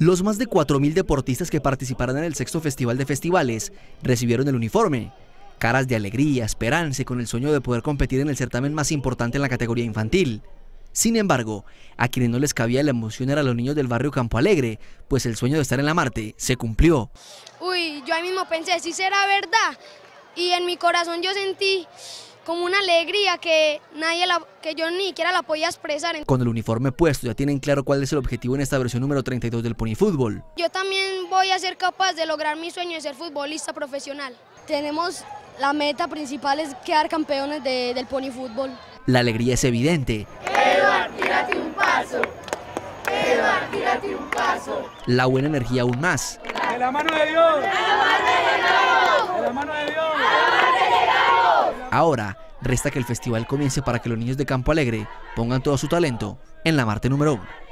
Los más de 4.000 deportistas que participarán en el sexto Festival de Festivales recibieron el uniforme. Caras de alegría, esperanza y con el sueño de poder competir en el certamen más importante en la categoría infantil. Sin embargo, a quienes no les cabía la emoción eran los niños del barrio Campo Alegre, pues el sueño de estar en la Marte se cumplió. Uy, yo ahí mismo pensé, si será verdad. Y en mi corazón yo sentí como una alegría que nadie que yo ni siquiera la podía expresar. Con el uniforme puesto ya tienen claro cuál es el objetivo en esta versión número 32 del Pony Fútbol. Yo también voy a ser capaz de lograr mi sueño de ser futbolista profesional. Tenemos la meta principal es quedar campeones del del Fútbol. La alegría es evidente. Eduard, tírate un paso. Eduard, tírate un paso. La buena energía aún más. De la mano de Dios. Ahora, resta que el festival comience para que los niños de Campo Alegre pongan todo su talento en la Marte número 1.